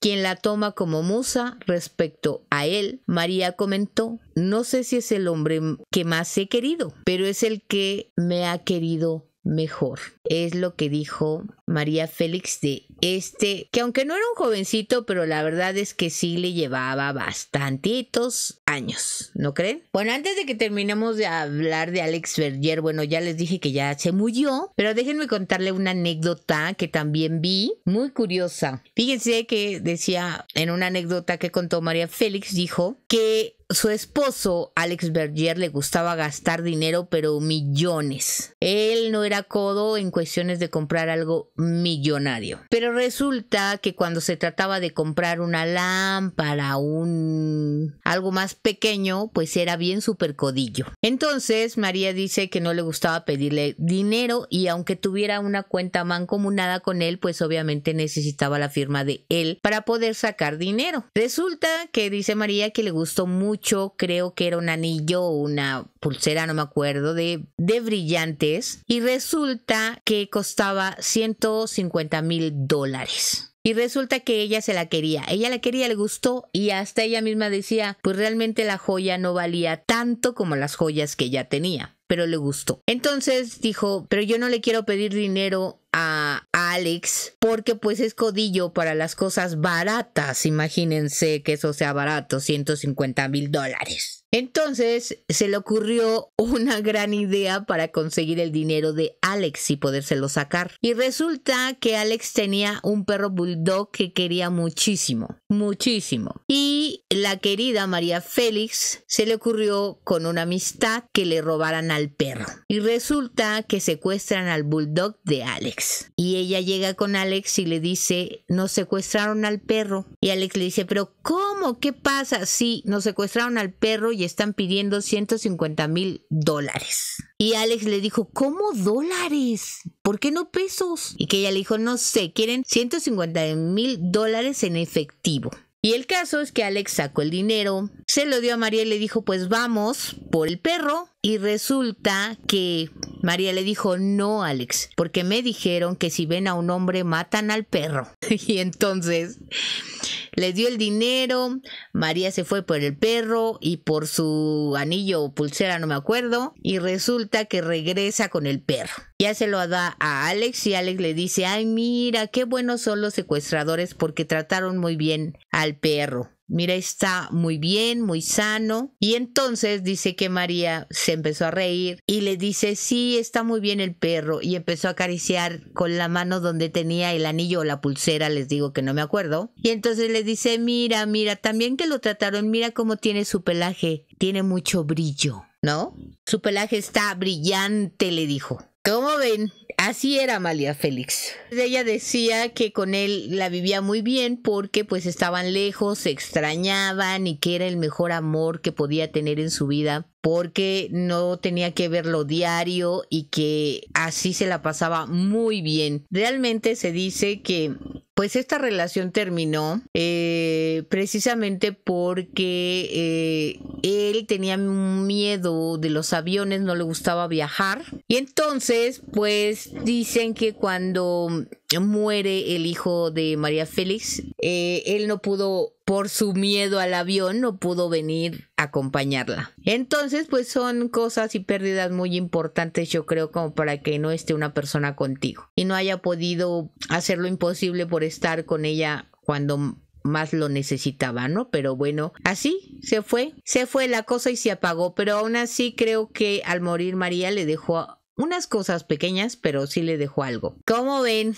quien la toma como musa respecto a él. María comentó, no sé si es el hombre que más he querido, pero es el que me ha querido mejor. Es lo que dijo María Félix de este, que aunque no era un jovencito, pero la verdad es que sí le llevaba bastantitos años, ¿no creen? Bueno, antes de que terminemos de hablar de Alex Berger, bueno, ya les dije que ya se murió, pero déjenme contarle una anécdota que también vi, muy curiosa. Fíjense que decía en una anécdota que contó María Félix, dijo que su esposo, Alex Berger le gustaba gastar dinero, pero millones. Él no era codo en cuestiones de comprar algo millonario. Pero resulta que cuando se trataba de comprar una lámpara, un algo más pequeño, pues era bien super codillo. Entonces, María dice que no le gustaba pedirle dinero y aunque tuviera una cuenta mancomunada con él, pues obviamente necesitaba la firma de él para poder sacar dinero. Resulta que dice María que le gustó mucho creo que era un anillo o una pulsera, no me acuerdo, de, de brillantes. Y resulta que costaba 150 mil dólares. Y resulta que ella se la quería. Ella la quería, le gustó y hasta ella misma decía, pues realmente la joya no valía tanto como las joyas que ella tenía pero le gustó. Entonces dijo, pero yo no le quiero pedir dinero a Alex porque pues es codillo para las cosas baratas. Imagínense que eso sea barato, 150 mil dólares. Entonces se le ocurrió una gran idea para conseguir el dinero de Alex y podérselo sacar. Y resulta que Alex tenía un perro bulldog que quería muchísimo, muchísimo. Y la querida María Félix se le ocurrió con una amistad que le robaran al perro. Y resulta que secuestran al bulldog de Alex. Y ella llega con Alex y le dice, nos secuestraron al perro. Y Alex le dice, pero ¿cómo? ¿Qué pasa? Si nos secuestraron al perro y están pidiendo 150 mil dólares. Y Alex le dijo, ¿cómo dólares? ¿Por qué no pesos? Y que ella le dijo, no sé, quieren 150 mil dólares en efectivo. Y el caso es que Alex sacó el dinero, se lo dio a María y le dijo, pues vamos por el perro y resulta que María le dijo, no, Alex, porque me dijeron que si ven a un hombre matan al perro. Y entonces les dio el dinero, María se fue por el perro y por su anillo o pulsera, no me acuerdo, y resulta que regresa con el perro. Ya se lo da a Alex y Alex le dice, ay mira, qué buenos son los secuestradores porque trataron muy bien al perro mira, está muy bien, muy sano. Y entonces dice que María se empezó a reír y le dice, sí, está muy bien el perro. Y empezó a acariciar con la mano donde tenía el anillo o la pulsera, les digo que no me acuerdo. Y entonces le dice, mira, mira, también que lo trataron, mira cómo tiene su pelaje, tiene mucho brillo, ¿no? Su pelaje está brillante, le dijo. ¿Cómo ven? Así era Amalia Félix. Ella decía que con él la vivía muy bien porque pues estaban lejos, se extrañaban y que era el mejor amor que podía tener en su vida porque no tenía que verlo diario y que así se la pasaba muy bien. Realmente se dice que pues esta relación terminó eh, precisamente porque eh, él tenía miedo de los aviones, no le gustaba viajar. Y entonces, pues dicen que cuando muere el hijo de María Félix, eh, él no pudo, por su miedo al avión, no pudo venir a acompañarla. Entonces, pues son cosas y pérdidas muy importantes, yo creo, como para que no esté una persona contigo y no haya podido hacer lo imposible por estar con ella cuando más lo necesitaba, ¿no? Pero bueno, así se fue, se fue la cosa y se apagó, pero aún así creo que al morir María le dejó unas cosas pequeñas, pero sí le dejó algo. Como ven,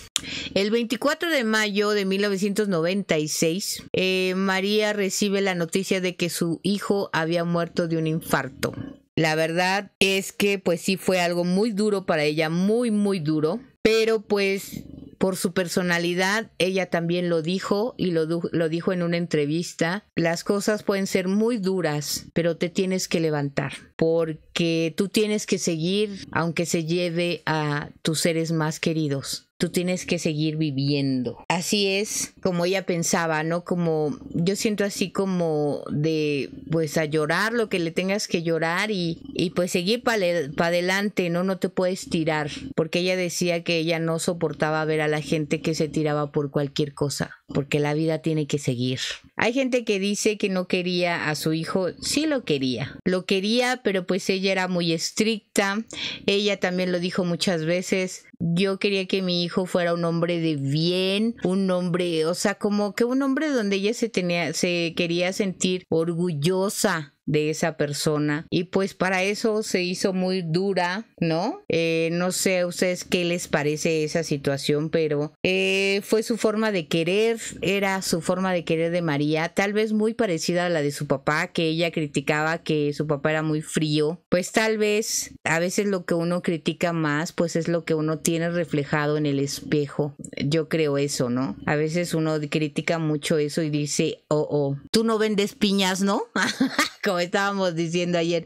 el 24 de mayo de 1996, eh, María recibe la noticia de que su hijo había muerto de un infarto. La verdad es que pues sí fue algo muy duro para ella, muy, muy duro. Pero pues por su personalidad, ella también lo dijo y lo, dijo en una entrevista, las cosas pueden ser muy duras, pero te tienes que levantar porque tú tienes que seguir aunque se lleve a tus seres más queridos tú tienes que seguir viviendo. Así es como ella pensaba, ¿no? Como yo siento así como de pues a llorar lo que le tengas que llorar y, y pues seguir para adelante, ¿no? No te puedes tirar, porque ella decía que ella no soportaba ver a la gente que se tiraba por cualquier cosa porque la vida tiene que seguir. Hay gente que dice que no quería a su hijo, sí lo quería, lo quería, pero pues ella era muy estricta, ella también lo dijo muchas veces, yo quería que mi hijo fuera un hombre de bien, un hombre, o sea, como que un hombre donde ella se tenía, se quería sentir orgullosa de esa persona. Y pues para eso se hizo muy dura, ¿no? Eh, no sé a ustedes qué les parece esa situación, pero eh, fue su forma de querer, era su forma de querer de María, tal vez muy parecida a la de su papá, que ella criticaba que su papá era muy frío. Pues tal vez a veces lo que uno critica más, pues es lo que uno tiene reflejado en el espejo. Yo creo eso, ¿no? A veces uno critica mucho eso y dice, oh, oh, tú no vendes piñas, ¿no? estábamos diciendo ayer,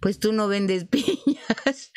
pues tú no vendes piñas.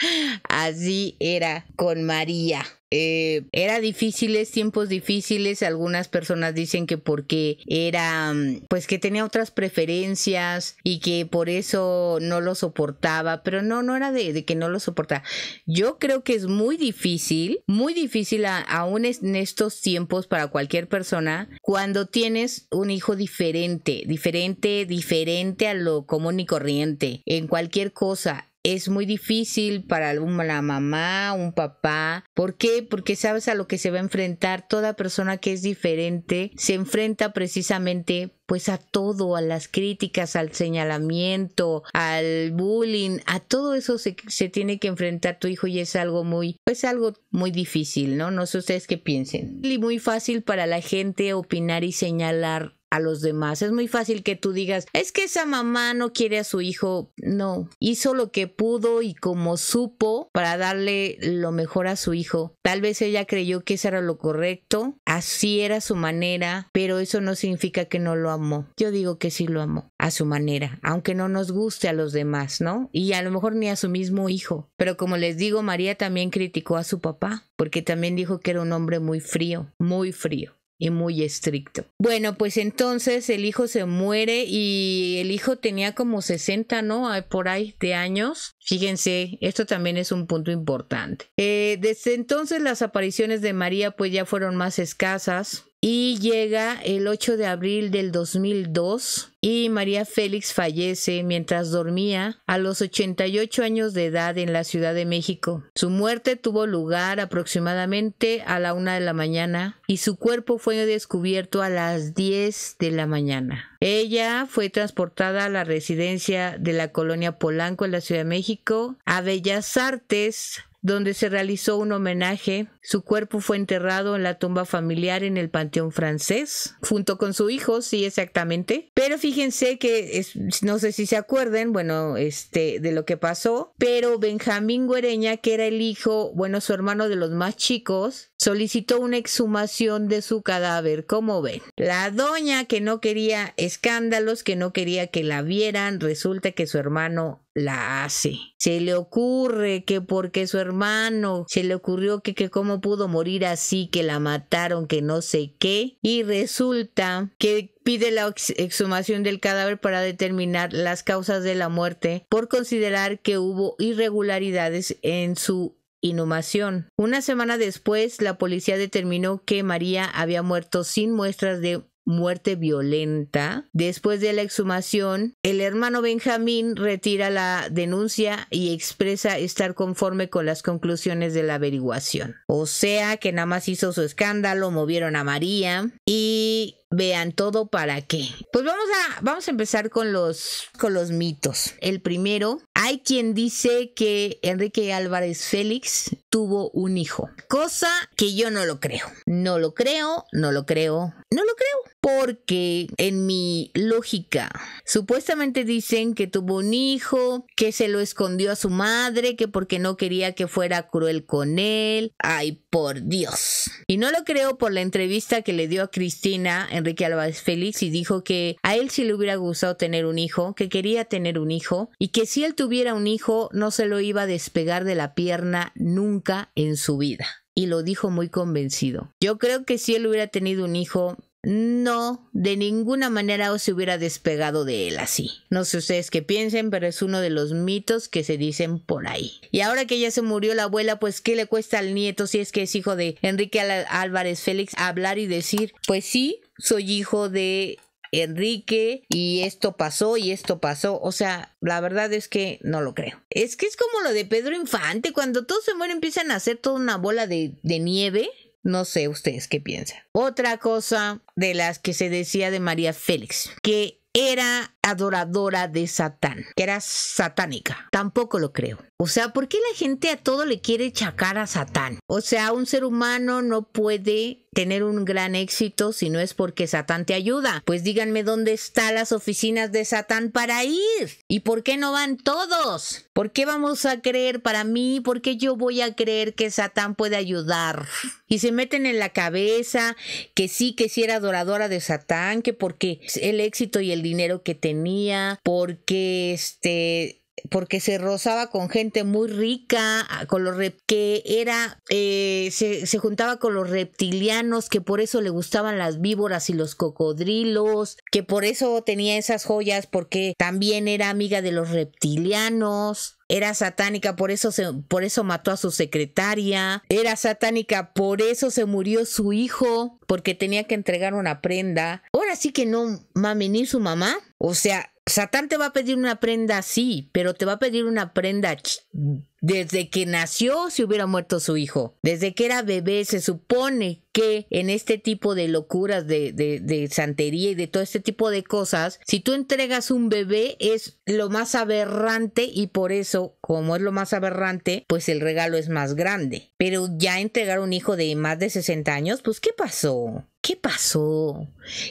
Así era con María. Eh, era difíciles, tiempos difíciles. Algunas personas dicen que porque era, mm, pues que tenía otras preferencias y que por eso no lo soportaba, pero no, no era de, que no lo soportaba. Yo creo que es muy difícil, muy difícil aún en estos tiempos para cualquier persona cuando tienes un hijo diferente, diferente, diferente a lo común y corriente en cualquier cosa es muy difícil para la mamá, un papá. ¿Por qué? Porque sabes a lo que se va a enfrentar. Toda persona que es diferente se enfrenta precisamente pues a todo, a las críticas, al señalamiento, al bullying, a todo eso se, tiene que enfrentar tu hijo y es algo muy, pues algo muy difícil, ¿no? No sé ustedes qué piensen. Y muy fácil para la gente opinar y señalar a los demás. Es muy fácil que tú digas, es que esa mamá no quiere a su hijo. No, hizo lo que pudo y como supo para darle lo mejor a su hijo. Tal vez ella creyó que eso era lo correcto, así era su manera, pero eso no significa que no lo amó. Yo digo que sí lo amó, a su manera, aunque no nos guste a los demás, ¿no? Y a lo mejor ni a su mismo hijo. Pero como les digo, María también criticó a su papá, porque también dijo que era un hombre muy frío, muy frío y muy estricto. Bueno, pues entonces el hijo se muere y el hijo tenía como 60, ¿no? Por ahí de años. Fíjense, esto también es un punto importante. Eh, desde entonces las apariciones de María pues ya fueron más escasas y llega el 8 de abril del 2002 y María Félix fallece mientras dormía a los 88 años de edad en la Ciudad de México. Su muerte tuvo lugar aproximadamente a la una de la mañana y su cuerpo fue descubierto a las 10 de la mañana. Ella fue transportada a la residencia de la colonia Polanco en la Ciudad de México, a Bellas Artes, donde se realizó un homenaje. Su cuerpo fue enterrado en la tumba familiar en el Panteón francés, junto con su hijo, sí, exactamente. Pero fíjense que, es, no sé si se acuerden, bueno, este, de lo que pasó, pero Benjamín Güereña, que era el hijo, bueno, su hermano de los más chicos, solicitó una exhumación de su cadáver, como ven. La doña que no quería escándalos, que no quería que la vieran, resulta que su hermano la hace. Se le ocurre que porque su hermano se le ocurrió que, que cómo pudo morir así, que la mataron, que no sé qué, y resulta que pide la exhumación del cadáver para determinar las causas de la muerte por considerar que hubo irregularidades en su inhumación. Una semana después, la policía determinó que María había muerto sin muestras de muerte violenta. Después de la exhumación, el hermano Benjamín retira la denuncia y expresa estar conforme con las conclusiones de la averiguación. O sea que nada más hizo su escándalo, movieron a María y vean todo para qué. Pues vamos a, vamos a empezar con los, con los mitos. El primero hay quien dice que Enrique Álvarez Félix tuvo un hijo, cosa que yo no lo creo. No lo creo, no lo creo, no lo creo. Porque en mi lógica, supuestamente dicen que tuvo un hijo, que se lo escondió a su madre, que porque no quería que fuera cruel con él. Ay, por Dios. Y no lo creo por la entrevista que le dio a Cristina Enrique Álvarez Félix y dijo que a él sí le hubiera gustado tener un hijo, que quería tener un hijo y que si él tuviera hubiera un hijo no se lo iba a despegar de la pierna nunca en su vida. Y lo dijo muy convencido. Yo creo que si él hubiera tenido un hijo, no, de ninguna manera se hubiera despegado de él así. No sé ustedes qué piensen, pero es uno de los mitos que se dicen por ahí. Y ahora que ya se murió la abuela, pues ¿qué le cuesta al nieto si es que es hijo de Enrique Álvarez Félix hablar y decir, pues sí, soy hijo de Enrique y esto pasó y esto pasó. O sea, la verdad es que no lo creo. Es que es como lo de Pedro Infante, cuando todos se mueren empiezan a hacer toda una bola de, de nieve. No sé ustedes qué piensan. Otra cosa de las que se decía de María Félix, que era adoradora de Satán, que era satánica. Tampoco lo creo. O sea, ¿por qué la gente a todo le quiere chacar a Satán? O sea, un ser humano no puede tener un gran éxito si no es porque Satán te ayuda. Pues díganme dónde están las oficinas de Satán para ir. ¿Y por qué no van todos? ¿Por qué vamos a creer para mí? ¿Por qué yo voy a creer que Satán puede ayudar? Y se meten en la cabeza que sí, que sí era adoradora de Satán, que porque el éxito y el dinero que te tenía, porque este, porque se rozaba con gente muy rica, ah, con los que era, eh, se, juntaba con los reptilianos, que por eso le gustaban las víboras y los cocodrilos, que por eso tenía esas joyas, porque también era amiga de los reptilianos. Era satánica, por eso, se, por eso mató a su secretaria. Era satánica, por eso se murió su hijo, porque tenía que entregar una prenda. Ahora sí que no mame ni su mamá. O sea, Satán te va a pedir una prenda, sí, pero te va a pedir una prenda desde que nació si hubiera muerto su hijo. Desde que era bebé se supone que en este tipo de locuras de, de, de, santería y de todo este tipo de cosas, si tú entregas un bebé es lo más aberrante y por eso, como es lo más aberrante, pues el regalo es más grande. Pero ya entregar un hijo de más de 60 años, pues ¿qué pasó? ¿Qué pasó?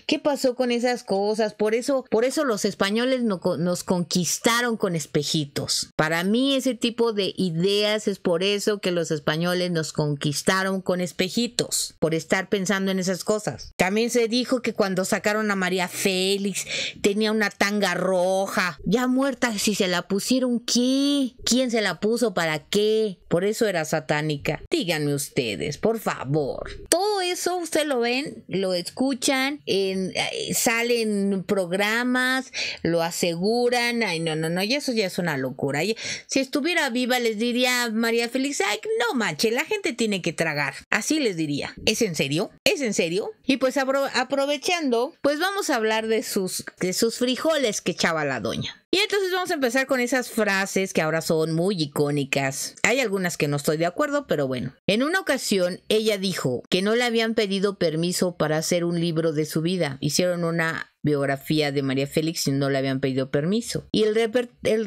¿Qué pasó con esas cosas? Por eso, por eso los españoles nos conquistaron con espejitos. Para mí ese tipo de ideas es por eso que los españoles nos conquistaron con espejitos, por estar pensando en esas cosas. También se dijo que cuando sacaron a María Félix tenía una tanga roja, ya muerta, si se la pusieron, ¿qué? ¿Quién se la puso? ¿Para qué? Por eso era satánica. Díganme ustedes, por favor. Todo eso usted lo ven lo escuchan, en, eh, salen programas, lo aseguran, ay no, no, no, y eso ya es una locura. Si estuviera viva les diría María Félix, ay no manche, la gente tiene que tragar, así les diría. ¿Es en serio? ¿Es en serio? Y pues aprovechando, pues vamos a hablar de sus, de sus frijoles que echaba la doña. Y entonces vamos a empezar con esas frases que ahora son muy icónicas. Hay algunas que no estoy de acuerdo, pero bueno. En una ocasión ella dijo que no le habían pedido permiso para hacer un libro de su vida. Hicieron una biografía de María Félix y no le habían pedido permiso. Y el,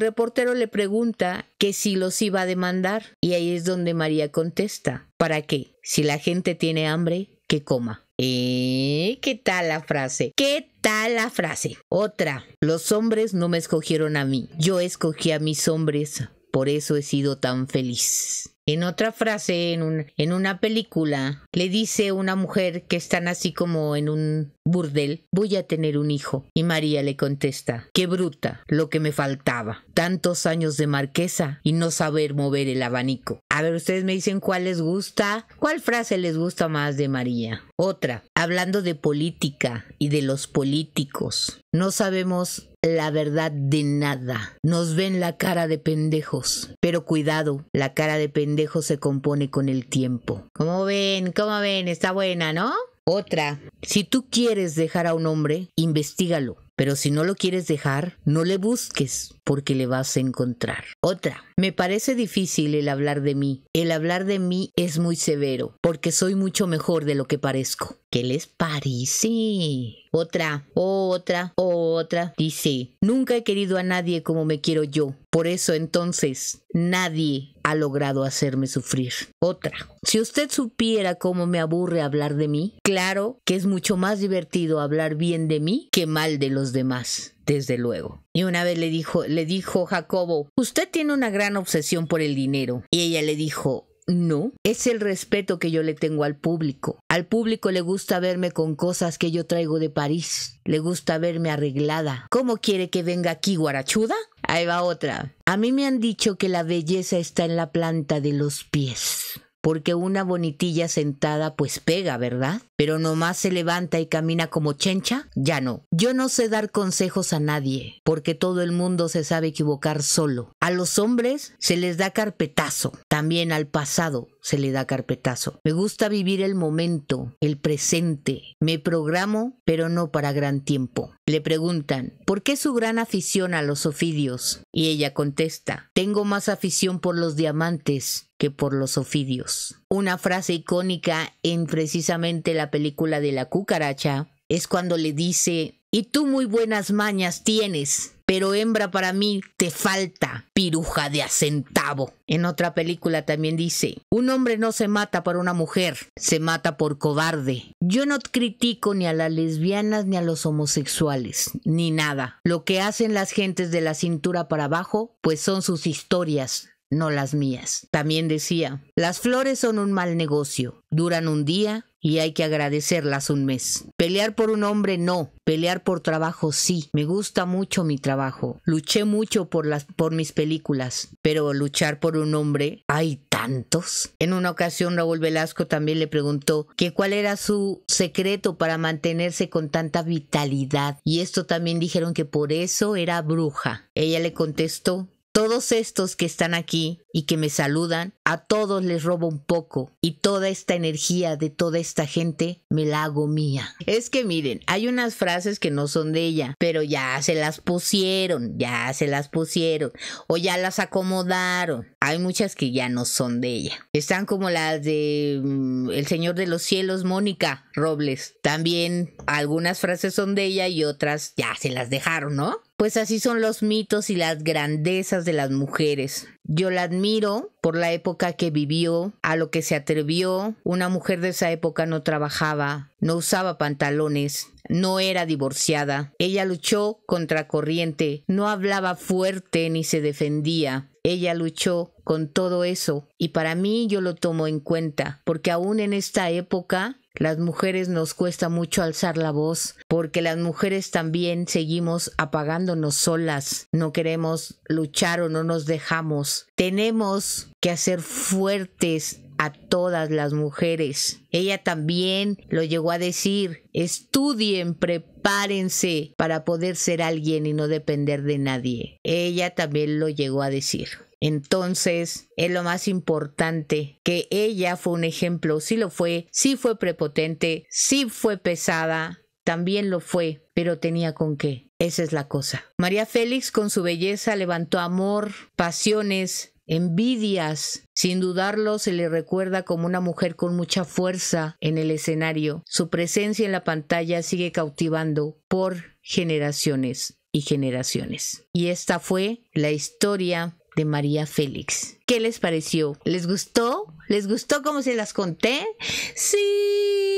reportero le pregunta que si los iba a demandar. Y ahí es donde María contesta, ¿para qué? Si la gente tiene hambre, que coma. Eh, qué tal la frase? ¿Qué tal la frase? Otra, los hombres no me escogieron a mí, yo escogí a mis hombres, por eso he sido tan feliz. En otra frase, en, un, en una película, le dice una mujer que están así como en un burdel, voy a tener un hijo. Y María le contesta, qué bruta, lo que me faltaba. Tantos años de marquesa y no saber mover el abanico. A ver, ustedes me dicen cuál les gusta, cuál frase les gusta más de María. Otra, hablando de política y de los políticos. No sabemos la verdad de nada. Nos ven la cara de pendejos. Pero cuidado, la cara de pendejos se compone con el tiempo. Como ven? ¿Cómo ven? Está buena, ¿no? Otra, si tú quieres dejar a un hombre, investigalo. Pero si no lo quieres dejar, no le busques, porque le vas a encontrar. Otra, me parece difícil el hablar de mí. El hablar de mí es muy severo, porque soy mucho mejor de lo que parezco. ¿Qué les parece? Otra, otra, otra. Dice, nunca he querido a nadie como me quiero yo. Por eso entonces nadie ha logrado hacerme sufrir. Otra. Si usted supiera cómo me aburre hablar de mí, claro que es mucho más divertido hablar bien de mí que mal de los demás desde luego. Y una vez le dijo, le dijo Jacobo, usted tiene una gran obsesión por el dinero. Y ella le dijo, no, es el respeto que yo le tengo al público. Al público le gusta verme con cosas que yo traigo de París. Le gusta verme arreglada. ¿Cómo quiere que venga aquí, guarachuda? Ahí va otra. A mí me han dicho que la belleza está en la planta de los pies porque una bonitilla sentada pues pega, ¿verdad? Pero nomás se levanta y camina como chencha, ya no. Yo no sé dar consejos a nadie, porque todo el mundo se sabe equivocar solo. A los hombres se les da carpetazo, también al pasado se le da carpetazo. Me gusta vivir el momento, el presente. Me programo, pero no para gran tiempo. Le preguntan, ¿por qué su gran afición a los ofidios? Y ella contesta, tengo más afición por los diamantes que por los ofidios. Una frase icónica en precisamente la película de la cucaracha es cuando le dice, y tú muy buenas mañas tienes, pero hembra para mí te falta, piruja de acentavo. En otra película también dice, un hombre no se mata por una mujer, se mata por cobarde. Yo no critico ni a las lesbianas ni a los homosexuales, ni nada. Lo que hacen las gentes de la cintura para abajo, pues son sus historias, no las mías. También decía, las flores son un mal negocio, duran un día y hay que agradecerlas un mes. Pelear por un hombre no, pelear por trabajo sí. Me gusta mucho mi trabajo. Luché mucho por las por mis películas, pero luchar por un hombre hay tantos. En una ocasión Raúl Velasco también le preguntó que cuál era su secreto para mantenerse con tanta vitalidad y esto también dijeron que por eso era bruja. Ella le contestó todos estos que están aquí y que me saludan, a todos les robo un poco y toda esta energía de toda esta gente me la hago mía. Es que miren, hay unas frases que no son de ella, pero ya se las pusieron, ya se las pusieron o ya las acomodaron. Hay muchas que ya no son de ella. Están como las de mm, El Señor de los Cielos, Mónica Robles. También algunas frases son de ella y otras ya se las dejaron, ¿no? Pues así son los mitos y las grandezas de las mujeres. Yo la admiro por la época que vivió, a lo que se atrevió. Una mujer de esa época no trabajaba, no usaba pantalones, no era divorciada. Ella luchó contra corriente, no hablaba fuerte ni se defendía. Ella luchó con todo eso y para mí yo lo tomo en cuenta, porque aún en esta época las mujeres nos cuesta mucho alzar la voz porque las mujeres también seguimos apagándonos solas. No queremos luchar o no nos dejamos. Tenemos que hacer fuertes a todas las mujeres. Ella también lo llegó a decir, estudien, prepárense para poder ser alguien y no depender de nadie. Ella también lo llegó a decir. Entonces, es lo más importante que ella fue un ejemplo, sí lo fue, sí fue prepotente, sí fue pesada, también lo fue, pero tenía con qué. Esa es la cosa. María Félix con su belleza levantó amor, pasiones, envidias. Sin dudarlo, se le recuerda como una mujer con mucha fuerza en el escenario. Su presencia en la pantalla sigue cautivando por generaciones y generaciones. Y esta fue la historia de María Félix. ¿Qué les pareció? ¿Les gustó? ¿Les gustó como se las conté? Sí.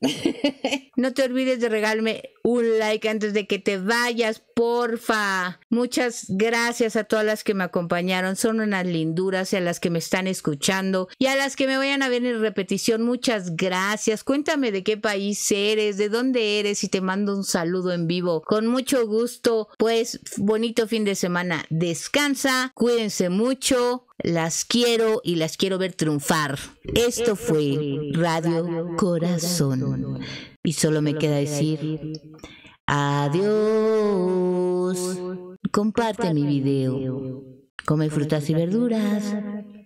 no te olvides de regalarme un like antes de que te vayas, porfa. Muchas gracias a todas las que me acompañaron. Son unas linduras y a las que me están escuchando y a las que me vayan a ver en repetición. Muchas gracias. Cuéntame de qué país eres, de dónde eres y te mando un saludo en vivo. Con mucho gusto, pues bonito fin de semana. Descansa, cuídense mucho. Las quiero y las quiero ver triunfar. Esto fue Radio Corazón. Y solo me queda decir adiós. Comparte mi video. Come frutas y verduras.